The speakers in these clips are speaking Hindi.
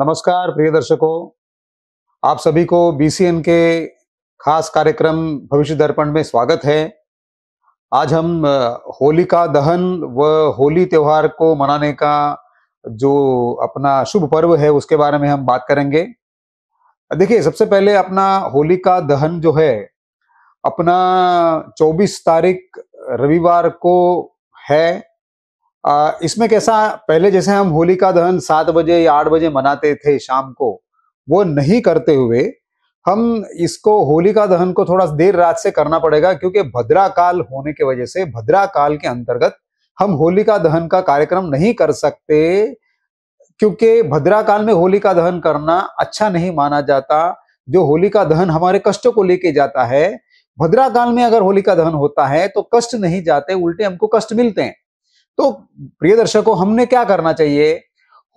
नमस्कार प्रिय दर्शकों आप सभी को बीसीएन के खास कार्यक्रम भविष्य दर्पण में स्वागत है आज हम होलिका दहन व होली त्योहार को मनाने का जो अपना शुभ पर्व है उसके बारे में हम बात करेंगे देखिए सबसे पहले अपना होलिका दहन जो है अपना 24 तारीख रविवार को है आ, इसमें कैसा पहले जैसे हम होली का दहन सात बजे या आठ बजे मनाते थे शाम को वो नहीं करते हुए हम इसको होलिका दहन को थोड़ा देर रात से करना पड़ेगा क्योंकि भद्रा काल होने की वजह से भद्रा काल के अंतर्गत हम होलिका दहन का कार्यक्रम नहीं कर सकते क्योंकि भद्रा काल में होली का दहन करना अच्छा नहीं माना जाता जो होलिका दहन हमारे कष्टों को लेके जाता है भद्रा काल में अगर होलिका दहन होता है तो कष्ट नहीं जाते उल्टे हमको कष्ट मिलते हैं तो प्रिय दर्शकों हमने क्या करना चाहिए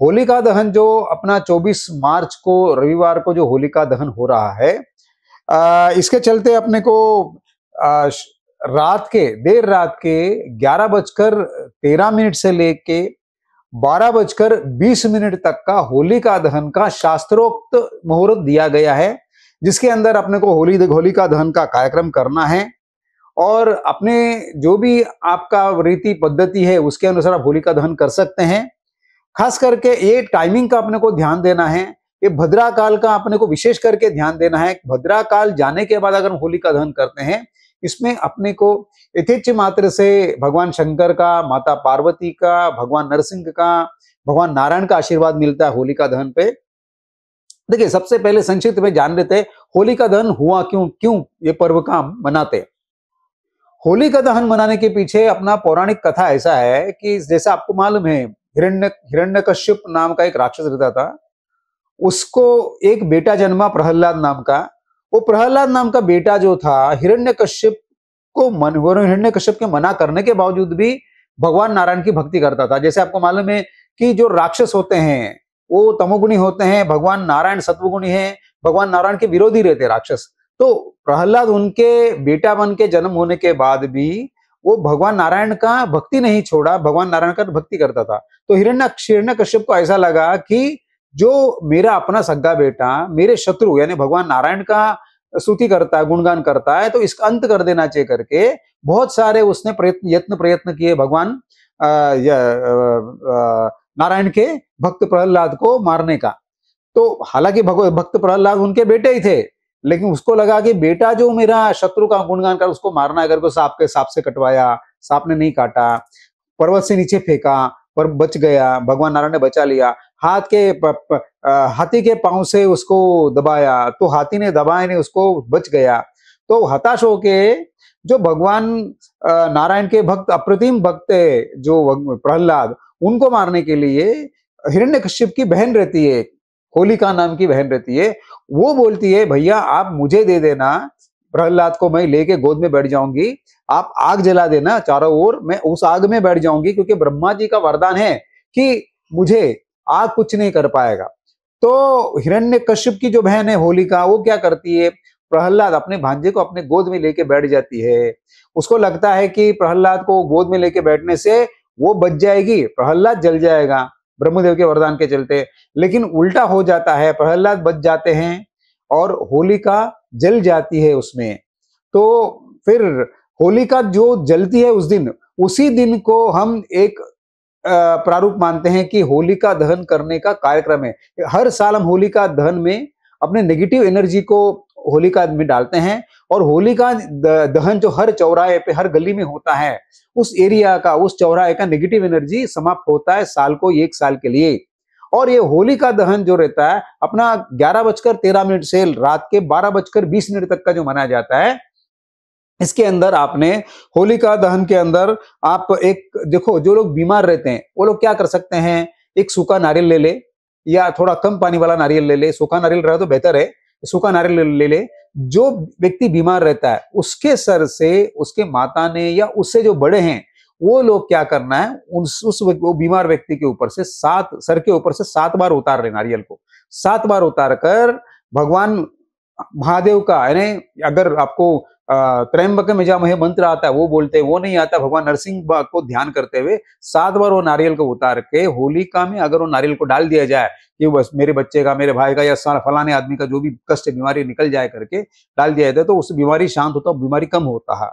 होलिका दहन जो अपना 24 मार्च को रविवार को जो होलिका दहन हो रहा है आ, इसके चलते अपने को आ, रात के देर रात के ग्यारह बजकर तेरह मिनट से लेके बारह बजकर बीस मिनट तक का होलिका दहन का शास्त्रोक्त मुहूर्त दिया गया है जिसके अंदर अपने को होली होलिका दहन का कार्यक्रम करना है और अपने जो भी आपका रीति पद्धति है उसके अनुसार आप होलिका दहन कर सकते हैं खास करके ये टाइमिंग का अपने को ध्यान देना है ये भद्रा काल का अपने को विशेष करके ध्यान देना है भद्रा काल जाने के बाद अगर हम होलिका दहन करते हैं इसमें अपने को यथेच मात्र से भगवान शंकर का माता पार्वती का भगवान नरसिंह का भगवान नारायण का आशीर्वाद मिलता है होलिका दहन पे देखिए सबसे पहले संक्षिप्त में जान लेते हैं होलिका दहन हुआ क्यों क्यों ये पर्व का मनाते हैं होली का दहन मनाने के पीछे अपना पौराणिक कथा ऐसा है कि जैसे आपको मालूम है हिरण्य हिरण्यकश्यप नाम का एक राक्षस रहता था उसको एक बेटा जन्मा प्रहलाद नाम का वो प्रहलाद नाम का बेटा जो था हिरण्यकश्यप को मन हिरण्यकश्यप के मना करने के बावजूद भी भगवान नारायण की भक्ति करता था जैसे आपको मालूम है कि जो राक्षस होते हैं वो तमोगुणी होते हैं भगवान नारायण सत्वगुणी है भगवान नारायण के विरोधी रहते राक्षस तो प्रहलाद उनके बेटा बन के जन्म होने के बाद भी वो भगवान नारायण का भक्ति नहीं छोड़ा भगवान नारायण का भक्ति करता था तो हिरण्य कश्यप को ऐसा लगा कि जो मेरा अपना सग्गा बेटा मेरे शत्रु यानी भगवान नारायण का स्तुति करता है गुणगान करता है तो इसका अंत कर देना चाहिए करके बहुत सारे उसने प्रयत्न यत्न प्रयत्न किए भगवान नारायण के भक्त प्रहलाद को मारने का तो हालांकि भक्त प्रहलाद उनके बेटे ही थे लेकिन उसको लगा कि बेटा जो मेरा शत्रु का गुणगान कर उसको मारना अगर को सांप के सांप से कटवाया सांप ने नहीं काटा पर्वत से नीचे फेंका पर बच गया भगवान नारायण ने बचा लिया हाथ के प, प, हाथी के पांव से उसको दबाया तो हाथी ने दबाया नहीं उसको बच गया तो हताश हो के जो भगवान नारायण के भक्त अप्रतिम भक्त है जो प्रहलाद उनको मारने के लिए हिरण्य की बहन रहती है होलिका नाम की बहन रहती है वो बोलती है भैया आप मुझे दे देना प्रहलाद को मैं लेके गोद में बैठ जाऊंगी आप आग जला देना चारों ओर मैं उस आग में बैठ जाऊंगी क्योंकि ब्रह्मा जी का वरदान है कि मुझे आग कुछ नहीं कर पाएगा तो हिरण्य कश्यप की जो बहन है होलिका वो क्या करती है प्रहलाद अपने भांजे को अपने गोद में लेके बैठ जाती है उसको लगता है कि प्रहलाद को गोद में लेके बैठने से वो बच जाएगी प्रहलाद जल जाएगा ब्रह्मदेव के वरदान के चलते लेकिन उल्टा हो जाता है प्रहलाद बच जाते हैं और होलिका जल जाती है उसमें तो फिर होलिका जो जलती है उस दिन उसी दिन को हम एक प्रारूप मानते हैं कि होलिका दहन करने का कार्यक्रम है हर साल हम होलिका दहन में अपने नेगेटिव एनर्जी को होलिका में डालते हैं और होलिका दहन जो हर चौराहे पे हर गली में होता है उस एरिया का उस चौराहे का नेगेटिव एनर्जी समाप्त होता है साल को एक साल के लिए और ये होलिका दहन जो रहता है अपना ग्यारह बजकर तेरह मिनट से रात के बारह बजकर बीस मिनट तक का जो मनाया जाता है इसके अंदर आपने होलिका दहन के अंदर आप एक देखो जो लोग बीमार रहते हैं वो लोग क्या कर सकते हैं एक सूखा नारियल ले ले या थोड़ा कम पानी वाला नारियल ले ले सूखा नारियल रहा तो बेहतर है सूखा नारियल ले ले जो व्यक्ति बीमार रहता है उसके सर से उसके माता ने या उससे जो बड़े हैं वो लोग क्या करना है उन उस वो बीमार व्यक्ति के ऊपर से सात सर के ऊपर से सात बार उतार रहे नारियल को सात बार उतार कर भगवान महादेव का यानी अगर आपको त्रयंबक में जाम मंत्र आता है वो बोलते हैं वो नहीं आता भगवान नरसिंह को ध्यान करते हुए सात बार वो नारियल को उतार के होलिका में अगर वो नारियल को डाल दिया जाए कि बस मेरे बच्चे का मेरे भाई का या फलाने आदमी का जो भी कष्ट बीमारी निकल जाए करके डाल दिया जाता है तो उससे बीमारी शांत होता है बीमारी कम होता है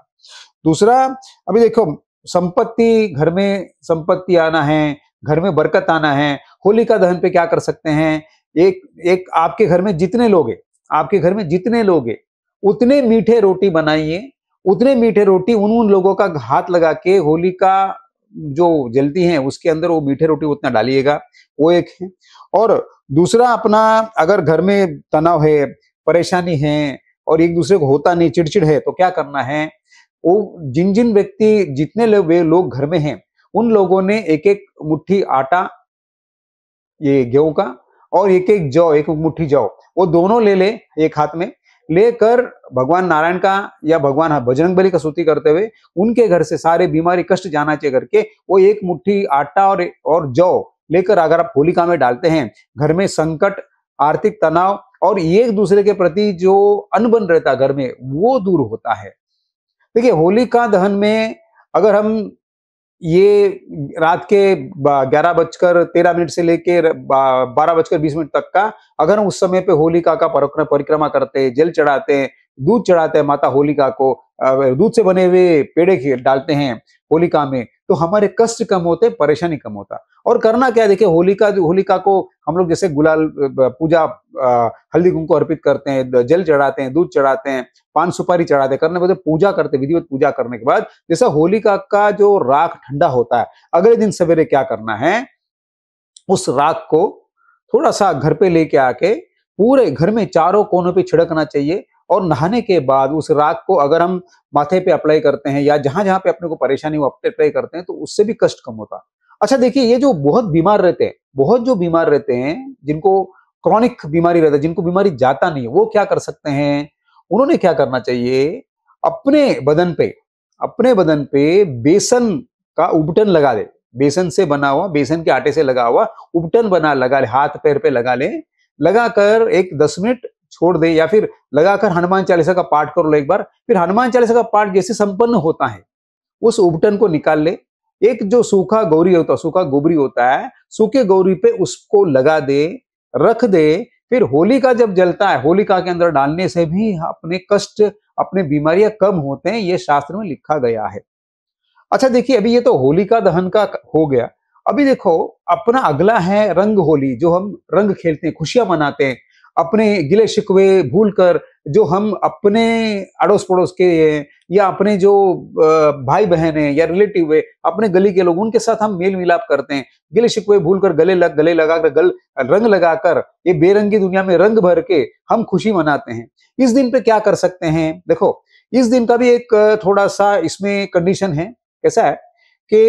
दूसरा अभी देखो संपत्ति घर में संपत्ति आना है घर में बरकत आना है होलिका दहन पे क्या कर सकते हैं एक एक आपके घर में जितने लोग हैं आपके घर में जितने लोग हैं उतने मीठे रोटी बनाइए उतने मीठे रोटी उन उन लोगों का हाथ लगा के होली का जो जलती है उसके अंदर वो मीठे रोटी उतना डालिएगा वो एक है और दूसरा अपना अगर घर में तनाव है परेशानी है और एक दूसरे को होता नहीं चिड़चिड़ है तो क्या करना है वो जिन जिन व्यक्ति जितने लोग लोग घर में हैं उन लोगों ने एक एक मुट्ठी आटा ये गेहूं का और एक एक जौ एक मुट्ठी जौ वो दोनों ले ले एक हाथ में लेकर भगवान नारायण का या भगवान हाँ, बजरंग बली का स्तुति करते हुए उनके घर से सारे बीमारी कष्ट जाना चाहिए करके वो एक मुट्ठी आटा और और जौ लेकर अगर आप होलिका में डालते हैं घर में संकट आर्थिक तनाव और एक दूसरे के प्रति जो अनबन रहता घर में वो दूर होता है देखिए होलिका दहन में अगर हम ये रात के ग्यारह बजकर तेरह मिनट से लेके बारह बजकर बीस मिनट तक का अगर हम उस समय पे होलिका का परिक्रमा करते हैं जल चढ़ाते हैं दूध चढ़ाते हैं माता होलिका को दूध से बने हुए पेड़े डालते हैं होलिका में तो हमारे कष्ट कम होते परेशानी कम होता और करना क्या देखिए होलिका होलिका को हम लोग जैसे गुलाल पूजा हल्दी को अर्पित करते हैं जल चढ़ाते हैं दूध चढ़ाते हैं पान सुपारी चढ़ाते हैं करने के बाद पूजा करते विधिवत पूजा करने के बाद जैसा होलिका का जो राख ठंडा होता है अगले दिन सवेरे क्या करना है उस राख को थोड़ा सा घर पे लेके आके पूरे घर में चारों कोनों पे छिड़कना चाहिए और नहाने के बाद उस राख को अगर हम माथे पे अप्लाई करते हैं या जहां जहां पे अपने को परेशानी हो अप्लाई करते हैं तो उससे भी कष्ट कम होता है अच्छा देखिए ये जो बहुत बीमार रहते हैं बहुत जो बीमार रहते हैं जिनको क्रॉनिक बीमारी रहता है जिनको बीमारी जाता नहीं वो क्या कर सकते हैं उन्होंने क्या करना चाहिए अपने बदन पे अपने बदन पे बेसन का उबटन लगा दे बेसन से बना हुआ बेसन के आटे से लगा हुआ उबटन बना लगा ले हाथ पैर पे लगा ले लगा कर एक दस मिनट छोड़ दे या फिर लगाकर हनुमान चालीसा का पाठ कर लो एक बार फिर हनुमान चालीसा का पाठ जैसे संपन्न होता है उस उबटन को निकाल ले एक जो सूखा गौरी होता है सूखा गोबरी होता है सूखे गौरी पे उसको लगा दे रख दे फिर होलिका जब जलता है होलिका के अंदर डालने से भी अपने कष्ट अपने बीमारियां कम होते हैं ये शास्त्र में लिखा गया है अच्छा देखिए अभी ये तो होलिका दहन का हो गया अभी देखो अपना अगला है रंग होली जो हम रंग खेलते हैं खुशियां मनाते हैं अपने गिले शिकवे भूल कर जो हम अपने अड़ोस पड़ोस के या अपने जो भाई बहन है या रिलेटिव है अपने गली के लोग उनके साथ हम मेल मिलाप करते हैं गिले शिकवे भूल कर गले लग गले लगा कर गल रंग लगा कर ये बेरंगी दुनिया में रंग भर के हम खुशी मनाते हैं इस दिन पे क्या कर सकते हैं देखो इस दिन का भी एक थोड़ा सा इसमें कंडीशन है कैसा है कि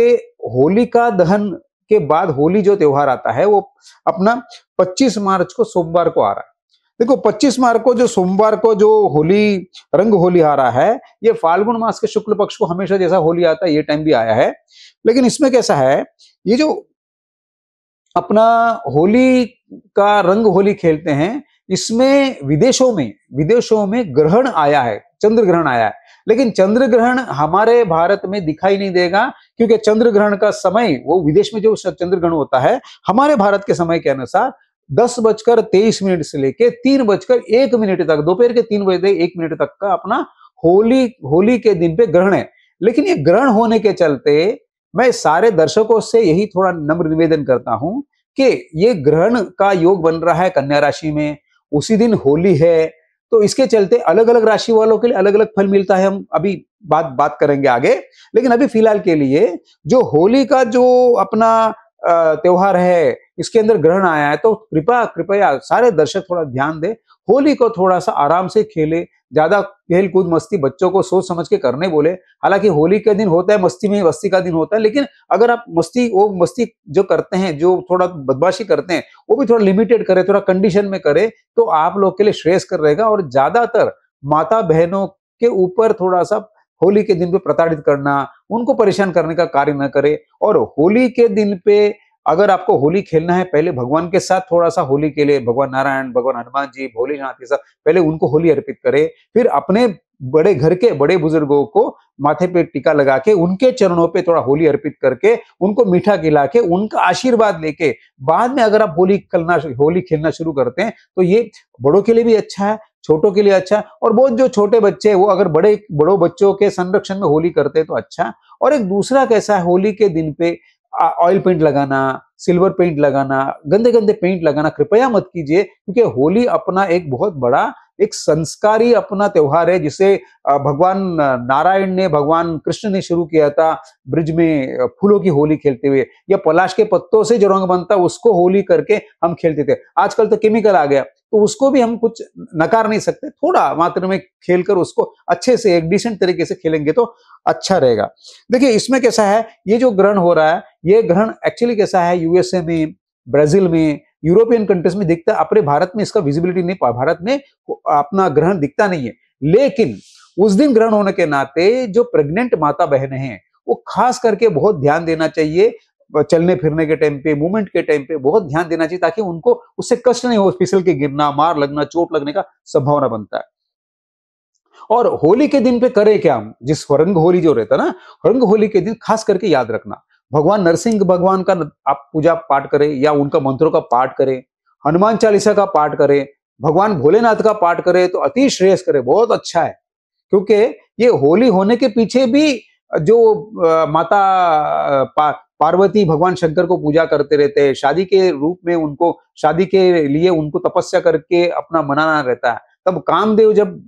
होली का दहन के बाद होली जो त्योहार आता है वो अपना 25 मार्च को सोमवार को आ रहा है देखो 25 मार्च को जो सोमवार को जो होली रंग होली आ रहा है ये फाल्गुन मास के शुक्ल पक्ष को हमेशा जैसा होली आता है ये टाइम भी आया है लेकिन इसमें कैसा है ये जो अपना होली का रंग होली खेलते हैं इसमें विदेशों में विदेशों में ग्रहण आया है चंद्र ग्रहण आया है लेकिन चंद्र ग्रहण हमारे भारत में दिखाई नहीं देगा क्योंकि चंद्र ग्रहण का समय वो विदेश में जो चंद्र ग्रहण होता है हमारे भारत के समय के अनुसार दस बजकर तेईस मिनट से लेके तीन बजकर एक मिनट तक दोपहर के तीन बजे एक मिनट तक का अपना होली होली के दिन पे ग्रहण है लेकिन ये ग्रहण होने के चलते मैं सारे दर्शकों से यही थोड़ा नम्र निवेदन करता हूं कि ये ग्रहण का योग बन रहा है कन्या राशि में उसी दिन होली है तो इसके चलते अलग अलग राशि वालों के लिए अलग अलग फल मिलता है हम अभी बात बात करेंगे आगे लेकिन अभी फिलहाल के लिए जो होली का जो अपना त्योहार है इसके अंदर ग्रहण आया है तो कृपा कृपया सारे दर्शक थोड़ा ध्यान दे होली को थोड़ा सा आराम से खेले ज्यादा खेल कूद मस्ती बच्चों को सोच समझ के करने बोले हालांकि होली के दिन होता है मस्ती में मस्ती का दिन होता है लेकिन अगर आप मस्ती वो मस्ती जो करते हैं जो थोड़ा बदमाशी करते हैं वो भी थोड़ा लिमिटेड करे थोड़ा कंडीशन में करे तो आप लोग के लिए श्रेयस्कर रहेगा और ज्यादातर माता बहनों के ऊपर थोड़ा सा होली के दिन पे प्रताड़ित करना उनको परेशान करने का कार्य न करे और होली के दिन पे अगर आपको होली खेलना है पहले भगवान के साथ थोड़ा सा होली के लिए भगवान नारायण भगवान हनुमान जी भोलेनाथ के साथ पहले उनको होली अर्पित करें फिर अपने बड़े घर के बड़े बुजुर्गों को माथे पे टीका लगा के उनके चरणों पे थोड़ा होली अर्पित करके उनको मीठा खिला के उनका आशीर्वाद लेके बाद में अगर आप होली खेलना होली खेलना शुरू करते हैं तो ये बड़ों के लिए भी अच्छा है छोटों के लिए अच्छा और बहुत जो छोटे बच्चे हैं वो अगर बड़े बड़ों बच्चों के संरक्षण में होली करते हैं तो अच्छा और एक दूसरा कैसा है होली के दिन पे ऑयल पेंट लगाना सिल्वर पेंट लगाना गंदे गंदे पेंट लगाना कृपया मत कीजिए क्योंकि होली अपना एक बहुत बड़ा एक संस्कारी अपना त्योहार है जिसे भगवान नारायण ने भगवान कृष्ण ने शुरू किया था ब्रिज में फूलों की होली खेलते हुए या पलाश के पत्तों से जो रंग बनता उसको होली करके हम खेलते थे आजकल तो केमिकल आ गया तो उसको भी हम कुछ नकार नहीं सकते थोड़ा मात्र में खेल कर उसको अच्छे से एक डिसेंट तरीके से खेलेंगे तो अच्छा रहेगा देखिए इसमें कैसा है ये जो ग्रहण हो रहा है ये ग्रहण एक्चुअली कैसा है यूएसए में ब्राजील में यूरोपियन कंट्रीज में दिखता है अपने भारत में इसका विजिबिलिटी नहीं पा भारत में अपना ग्रहण दिखता नहीं है लेकिन उस दिन ग्रहण होने के नाते जो प्रेग्नेंट माता बहन हैं वो खास करके बहुत ध्यान देना चाहिए चलने फिरने के टाइम पे मूवमेंट के टाइम पे बहुत ध्यान देना चाहिए ताकि उनको उससे कष्ट नहीं हो फिसल के गिरना मार लगना चोट लगने का संभावना बनता है और होली के दिन पे करें क्या हम जिस रंग होली जो रहता है ना रंग होली के दिन खास करके याद रखना भगवान नरसिंह भगवान का आप पूजा पाठ करें या उनका मंत्रों का पाठ करें हनुमान चालीसा का पाठ करें भगवान भोलेनाथ का पाठ करें तो अति श्रेयस करें बहुत अच्छा है क्योंकि ये होली होने के पीछे भी जो माता पार्वती भगवान शंकर को पूजा करते रहते हैं शादी के रूप में उनको शादी के लिए उनको तपस्या करके अपना मनाना रहता है तब कामदेव जब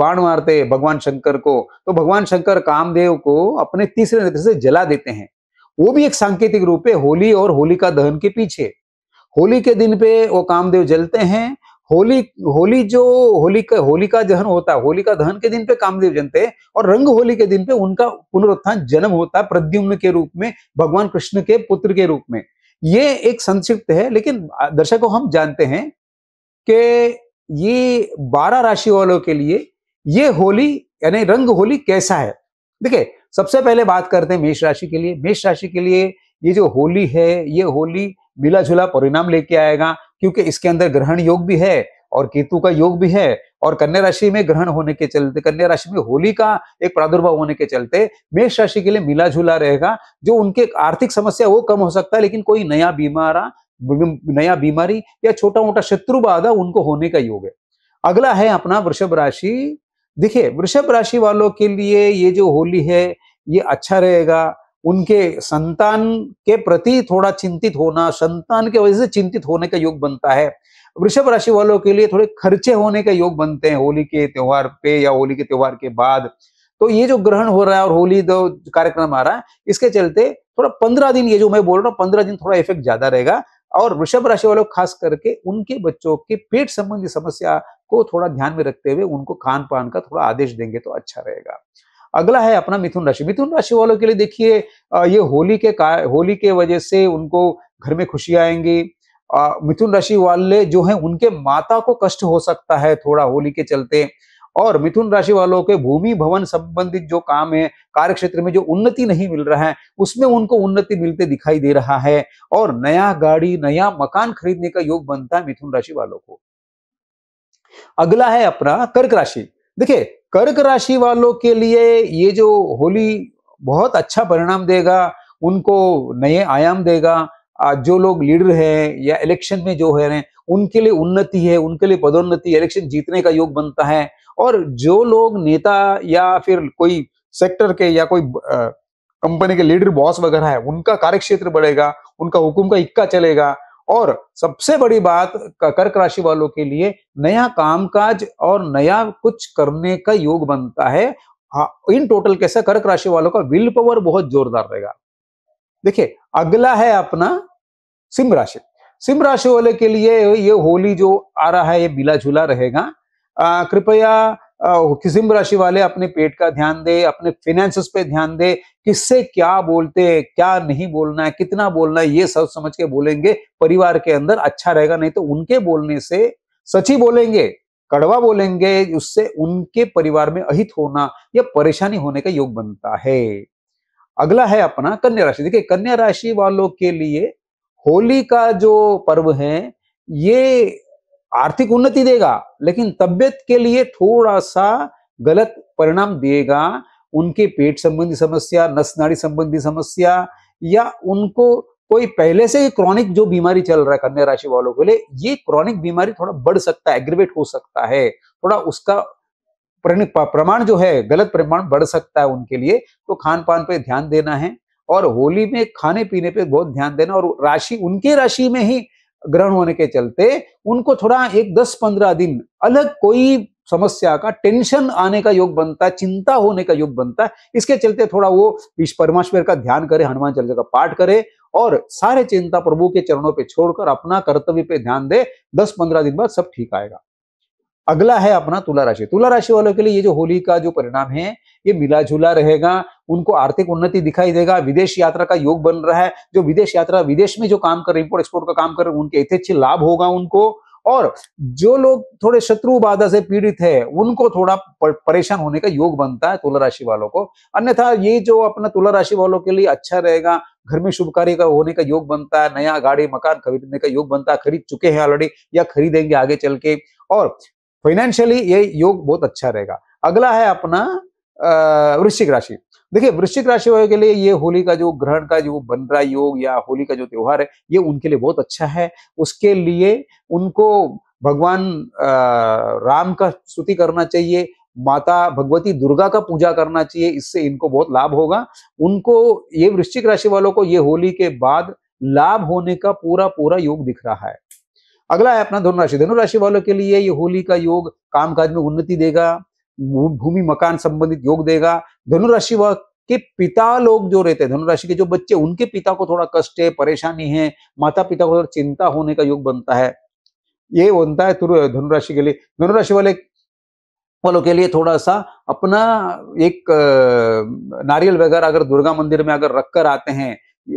बाण मारते हैं भगवान शंकर को तो भगवान शंकर कामदेव को अपने तीसरे नेत्र से जला देते हैं वो भी एक सांकेतिक रूप है होली और होलिका दहन के पीछे होली के दिन पे वो कामदेव जलते हैं होली होली जो होली का होली का दहन होता है होली का दहन के दिन पे कामदेव जनते हैं और रंग होली के दिन पे उनका पुनरुत्थान जन्म होता है प्रद्युम्न के रूप में भगवान कृष्ण के पुत्र के रूप में ये एक संक्षिप्त है लेकिन दर्शकों हम जानते हैं कि ये बारह राशि वालों के लिए ये होली यानी रंग होली कैसा है देखिये सबसे पहले बात करते हैं मेष राशि के लिए मेष राशि के लिए ये जो होली है ये होली मिला झुला परिणाम लेके आएगा क्योंकि इसके अंदर ग्रहण योग भी है और केतु का योग भी है और कन्या राशि में ग्रहण होने के चलते कन्या राशि में होली का एक प्रादुर्भाव होने के चलते मेष राशि के लिए मिला झुला रहेगा जो उनके आर्थिक समस्या वो कम हो सकता है लेकिन कोई नया बीमारा नया बीमारी या छोटा मोटा शत्रु बाधा उनको होने का योग है अगला है अपना वृषभ राशि देखिए वृषभ राशि वालों के लिए ये जो होली है ये अच्छा रहेगा उनके संतान के प्रति थोड़ा चिंतित होना संतान के वजह से चिंतित होने का योग बनता है वृषभ राशि वालों के लिए थोड़े खर्चे होने का योग बनते हैं होली के त्योहार पे या होली के त्योहार के बाद तो ये जो ग्रहण हो रहा है और होली जो कार्यक्रम आ रहा है इसके चलते थोड़ा पंद्रह दिन ये जो मैं बोल रहा हूँ पंद्रह दिन थोड़ा इफेक्ट ज्यादा रहेगा और वृषभ राशि वालों खास करके उनके बच्चों के पेट संबंधी समस्या को थोड़ा ध्यान में रखते हुए उनको खान पान का थोड़ा आदेश देंगे तो अच्छा रहेगा अगला है अपना मिथुन राशि मिथुन राशि वालों के लिए देखिए ये होली के होली के वजह से उनको घर में खुशी आएंगी मिथुन राशि वाले जो हैं उनके माता को कष्ट हो सकता है थोड़ा होली के चलते और मिथुन राशि वालों के भूमि भवन संबंधित जो काम है कार्य क्षेत्र में जो उन्नति नहीं मिल रहा है उसमें उनको उन्नति मिलते दिखाई दे रहा है और नया गाड़ी नया मकान खरीदने का योग बनता है मिथुन राशि वालों को अगला है अपना कर्क राशि देखिए कर्क राशि वालों के लिए ये जो होली बहुत अच्छा परिणाम देगा उनको नए आयाम देगा जो लोग लीडर है या इलेक्शन में जो है उनके लिए उन्नति है उनके लिए पदोन्नति इलेक्शन जीतने का योग बनता है और जो लोग नेता या फिर कोई सेक्टर के या कोई कंपनी के लीडर बॉस वगैरह है उनका कार्यक्षेत्र बढ़ेगा उनका हुकुम का इक्का चलेगा और सबसे बड़ी बात कर्क राशि वालों के लिए नया कामकाज और नया कुछ करने का योग बनता है हाँ, इन टोटल कैसा कर्क राशि वालों का विल पावर बहुत जोरदार रहेगा देखिए अगला है अपना सिंह राशि सिंह राशि वाले के लिए ये होली जो आ रहा है ये मिला झूला रहेगा कृपया किसिम राशि वाले अपने पेट का ध्यान दे अपने फिनेंसेस पे ध्यान दे किससे क्या बोलते हैं क्या नहीं बोलना है कितना बोलना है ये सब समझ के बोलेंगे परिवार के अंदर अच्छा रहेगा नहीं तो उनके बोलने से सची बोलेंगे कड़वा बोलेंगे उससे उनके परिवार में अहित होना या परेशानी होने का योग बनता है अगला है अपना कन्या राशि देखिए कन्या राशि वालों के लिए होली का जो पर्व है ये आर्थिक उन्नति देगा लेकिन तबियत के लिए थोड़ा सा गलत परिणाम देगा उनके पेट संबंधी समस्या नस नाड़ी संबंधी समस्या या उनको कोई पहले से ही क्रॉनिक जो बीमारी चल रहा है कन्या राशि वालों के लिए ये क्रॉनिक बीमारी थोड़ा बढ़ सकता है एग्रीवेट हो सकता है थोड़ा उसका प्रमाण जो है गलत प्रमाण बढ़ सकता है उनके लिए तो खान पान पर ध्यान देना है और होली में खाने पीने पे बहुत ध्यान देना और राशि उनके राशि में ही ग्रहण होने के चलते उनको थोड़ा एक दस पंद्रह दिन अलग कोई समस्या का टेंशन आने का योग बनता है चिंता होने का योग बनता है इसके चलते थोड़ा वो विश्व परमाश्वर का ध्यान करे हनुमान चालीसा का पाठ करे और सारे चिंता प्रभु के चरणों पे छोड़कर अपना कर्तव्य पे ध्यान दे दस पंद्रह दिन बाद सब ठीक आएगा अगला है अपना तुला राशि तुला राशि वालों के लिए ये जो होली का जो परिणाम है ये मिला जुला रहेगा उनको आर्थिक उन्नति दिखाई देगा विदेश यात्रा का योग बन रहा है जो विदेश यात्रा विदेश में जो काम कर रहे इंपोर्ट एक्सपोर्ट का काम कर रहे उनके यथेच्छ लाभ होगा उनको और जो लोग थोड़े शत्रु बाधा से पीड़ित है उनको थोड़ा परेशान होने का योग बनता है तुला राशि वालों को अन्यथा ये जो अपना तुला राशि वालों के लिए अच्छा रहेगा घर में शुभ कार्य का होने का योग बनता है नया गाड़ी मकान खरीदने का योग बनता है खरीद चुके हैं ऑलरेडी या खरीदेंगे आगे चल के और फाइनेंशियली ये योग बहुत अच्छा रहेगा अगला है अपना वृश्चिक राशि देखिए वृश्चिक राशि वालों के लिए ये होली का जो ग्रहण का जो बन रहा योग या होली का जो त्योहार है ये उनके लिए बहुत अच्छा है उसके लिए उनको भगवान राम का स्तुति करना चाहिए माता भगवती दुर्गा का पूजा करना चाहिए इससे इनको बहुत लाभ होगा उनको ये वृश्चिक राशि वालों को ये होली के बाद लाभ होने का पूरा पूरा योग दिख रहा है अगला है अपना धनुराशि धनुराशि वालों के लिए ये होली का योग कामकाज में उन्नति देगा भूमि मकान संबंधित योग देगा धनुराशि के पिता लोग जो रहते हैं धनुराशि के जो बच्चे उनके पिता को थोड़ा कष्ट है परेशानी है माता पिता को थोड़ा चिंता होने का योग बनता है ये बनता है धनुराशि के लिए धनुराशि वाले वालों के लिए थोड़ा सा अपना एक नारियल वगैरह अगर दुर्गा मंदिर में अगर रखकर आते हैं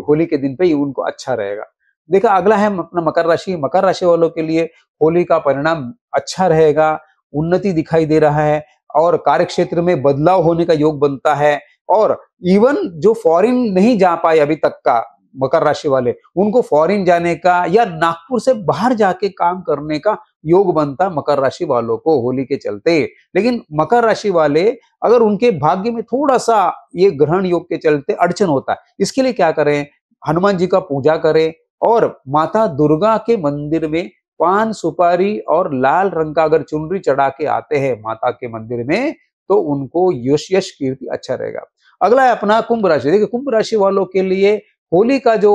होली के दिन पे उनको अच्छा रहेगा देखा अगला है अपना मकर राशि मकर राशि वालों के लिए होली का परिणाम अच्छा रहेगा उन्नति दिखाई दे रहा है और कार्य क्षेत्र में बदलाव होने का योग बनता है और इवन जो फॉरेन नहीं जा पाए अभी तक का मकर राशि वाले उनको फॉरेन जाने का या नागपुर से बाहर जाके काम करने का योग बनता मकर राशि वालों को होली के चलते लेकिन मकर राशि वाले अगर उनके भाग्य में थोड़ा सा ये ग्रहण योग के चलते अड़चन होता है इसके लिए क्या करें हनुमान जी का पूजा करें और माता दुर्गा के मंदिर में पान सुपारी और लाल रंग का अगर चुनरी चढ़ा के आते हैं माता के मंदिर में तो उनको यश यश कीर्ति अच्छा रहेगा अगला है अपना कुंभ राशि देखिए कुंभ राशि वालों के लिए होली का जो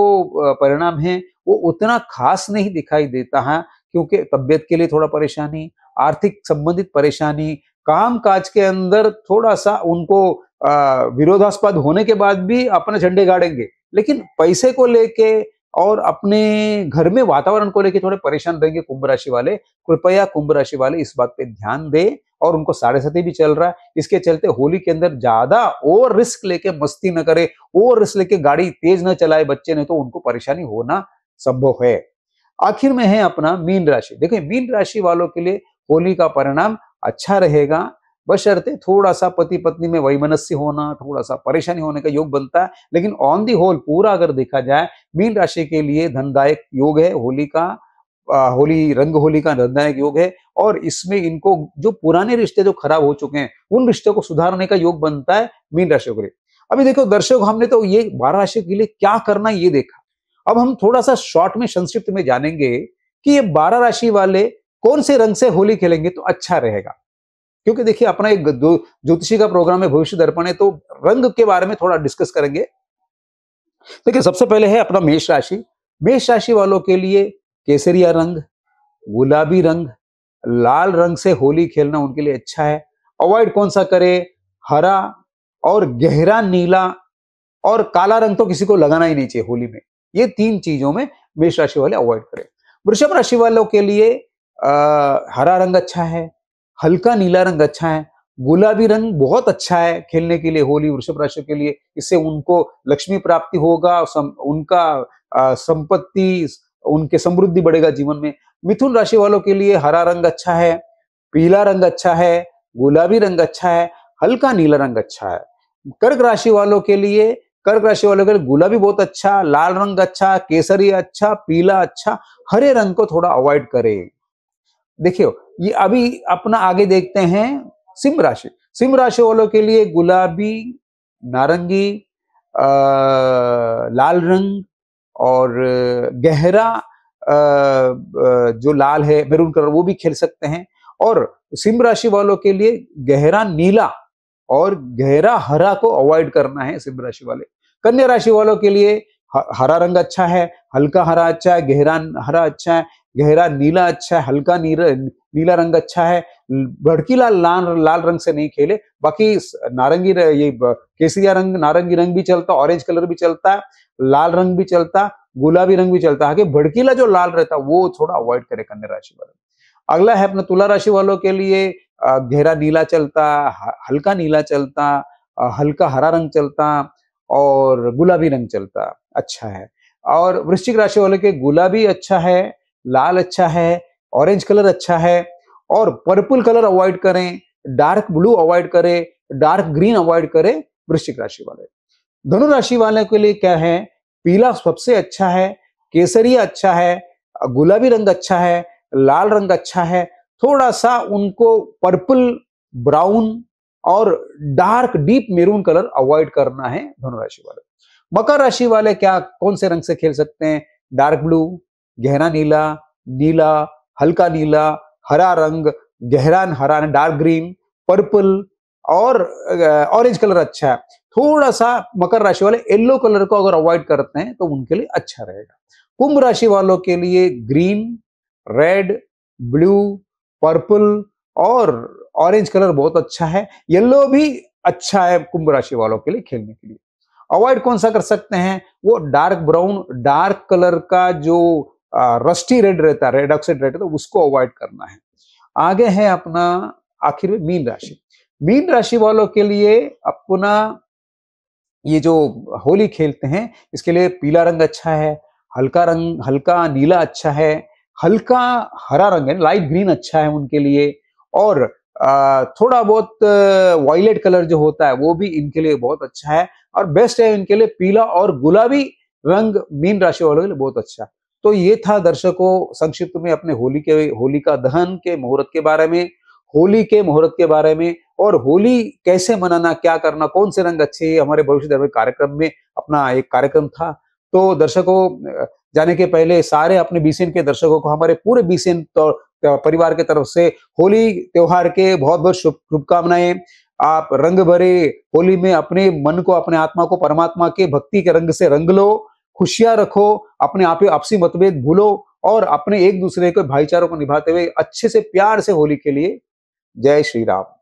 परिणाम है वो उतना खास नहीं दिखाई देता है क्योंकि तबियत के लिए थोड़ा परेशानी आर्थिक संबंधित परेशानी काम काज के अंदर थोड़ा सा उनको विरोधास्पद होने के बाद भी अपने झंडे गाड़ेंगे लेकिन पैसे को लेके और अपने घर में वातावरण को लेकर थोड़े परेशान रहेंगे कुंभ राशि वाले कृपया कुंभ राशि वाले इस बात पे ध्यान दे और उनको साढ़े साथी भी चल रहा है इसके चलते होली के अंदर ज्यादा ओवर रिस्क लेके मस्ती न करे ओवर रिस्क लेके गाड़ी तेज न चलाए बच्चे ने तो उनको परेशानी होना संभव है आखिर में है अपना मीन राशि देखिए मीन राशि वालों के लिए होली का परिणाम अच्छा रहेगा बशर्ते थोड़ा सा पति पत्नी में वैमनस्य होना थोड़ा सा परेशानी होने का योग बनता है लेकिन ऑन दी होल पूरा अगर देखा जाए मीन राशि के लिए धनदायक योग है होली का होली रंग होली का धनदायक योग है और इसमें इनको जो पुराने रिश्ते जो खराब हो चुके हैं उन रिश्तों को सुधारने का योग बनता है मीन राशियों के लिए अभी देखो दर्शक हमने तो ये बारह राशियों के लिए क्या करना ये देखा अब हम थोड़ा सा शॉर्ट में संक्षिप्त में जानेंगे कि ये बारह राशि वाले कौन से रंग से होली खेलेंगे तो अच्छा रहेगा क्योंकि देखिए अपना एक ज्योतिषी का प्रोग्राम है भविष्य दर्पण है तो रंग के बारे में थोड़ा डिस्कस करेंगे देखिए सबसे पहले है अपना मेष राशि मेष राशि वालों के लिए केसरिया रंग गुलाबी रंग लाल रंग से होली खेलना उनके लिए अच्छा है अवॉइड कौन सा करे हरा और गहरा नीला और काला रंग तो किसी को लगाना ही नहीं चाहिए होली में ये तीन चीजों में मेष राशि वाले अवॉइड करें वृषभ राशि वालों के लिए आ, हरा रंग अच्छा है हल्का नीला रंग अच्छा है गुलाबी रंग बहुत अच्छा है खेलने के लिए होली वृषभ राशि के लिए इससे उनको लक्ष्मी प्राप्ति होगा सम, उनका संपत्ति उनके समृद्धि बढ़ेगा जीवन में मिथुन राशि वालों के लिए हरा रंग अच्छा है पीला रंग अच्छा है गुलाबी रंग अच्छा है हल्का नीला रंग अच्छा है कर्क राशि वालों के लिए कर्क राशि वालों के लिए गुलाबी बहुत अच्छा लाल रंग अच्छा केसरी अच्छा पीला अच्छा हरे रंग को थोड़ा अवॉइड करें देखियो ये अभी अपना आगे देखते हैं सिम राशि सिंह राशि वालों के लिए गुलाबी नारंगी आ, लाल रंग और गहरा आ, जो लाल है मेरून कलर वो भी खेल सकते हैं और सिंह राशि वालों के लिए गहरा नीला और गहरा हरा को अवॉइड करना है सिंह राशि वाले कन्या राशि वालों के लिए हरा रंग अच्छा है हल्का हरा अच्छा है गहरा हरा अच्छा है गहरा नीला अच्छा है हल्का नीला नीला रंग अच्छा है भड़कीला लाल लाल रंग से नहीं खेले बाकी नारंगी ये केसरिया रंग नारंगी रंग भी चलता ऑरेंज कलर भी चलता है लाल रंग भी चलता गुलाबी रंग भी चलता आगे भड़कीला जो लाल रहता वो थोड़ा अवॉइड करे कन्या राशि वाले अगला है अपना तुला राशि वालों के लिए गहरा नीला चलता हल्का नीला चलता हल्का हरा रंग चलता और गुलाबी रंग चलता अच्छा है और वृश्चिक राशि वाले के गुलाबी अच्छा है लाल अच्छा है ऑरेंज कलर अच्छा है और पर्पल कलर अवॉइड करें डार्क ब्लू अवॉइड करें डार्क ग्रीन अवॉइड करें वृश्चिक राशि वाले धनु राशि वाले के लिए क्या है पीला सबसे अच्छा है केसरिया अच्छा है गुलाबी रंग अच्छा है लाल रंग अच्छा है थोड़ा सा उनको पर्पल ब्राउन और dark deep maroon colour avoid करना है धनु राशि वाले मकर राशि वाले क्या कौन से रंग से खेल सकते हैं डार्क ब्लू गहरा नीला नीला हल्का नीला हरा रंग गहरा हरा डार्क ग्रीन पर्पल और ऑरेंज कलर अच्छा है थोड़ा सा मकर राशि वाले येल्लो कलर को अगर अवॉइड करते हैं तो उनके लिए अच्छा रहेगा कुंभ राशि वालों के लिए ग्रीन रेड ब्लू पर्पल और ऑरेंज कलर बहुत अच्छा है येल्लो भी अच्छा है कुंभ राशि वालों के लिए खेलने के लिए अवॉइड कौन सा कर सकते हैं वो डार्क ब्राउन डार्क कलर का जो रस्टी रेड रहता है रेड ऑक्साइड रेड रहता है तो उसको अवॉइड करना है आगे है अपना आखिर में मीन राशि मीन राशि वालों के लिए अपना ये जो होली खेलते हैं इसके लिए पीला रंग अच्छा है हल्का रंग हल्का नीला अच्छा है हल्का हरा रंग है लाइट ग्रीन अच्छा है उनके लिए और थोड़ा बहुत वायलेट कलर जो होता है वो भी इनके लिए बहुत अच्छा है और बेस्ट है इनके लिए पीला और गुलाबी रंग मीन राशि वालों के लिए बहुत अच्छा है तो ये था दर्शकों संक्षिप्त में अपने होली के होली का दहन के मुहूर्त के बारे में होली के मुहूर्त के बारे में और होली कैसे मनाना क्या करना कौन से रंग अच्छे हमारे भविष्य धर्म कार्यक्रम में अपना एक कार्यक्रम था तो दर्शकों जाने के पहले सारे अपने बीसीएन के दर्शकों को हमारे पूरे बीसीएन तो, परिवार के तरफ से होली त्योहार के बहुत बहुत शुभ शुभकामनाएं आप रंग भरे होली में अपने मन को अपने आत्मा को परमात्मा के भक्ति के रंग से रंग लो खुशियां रखो अपने आप आपसी मतभेद भूलो और अपने एक दूसरे के भाईचारों को निभाते हुए अच्छे से प्यार से होली के लिए जय श्री राम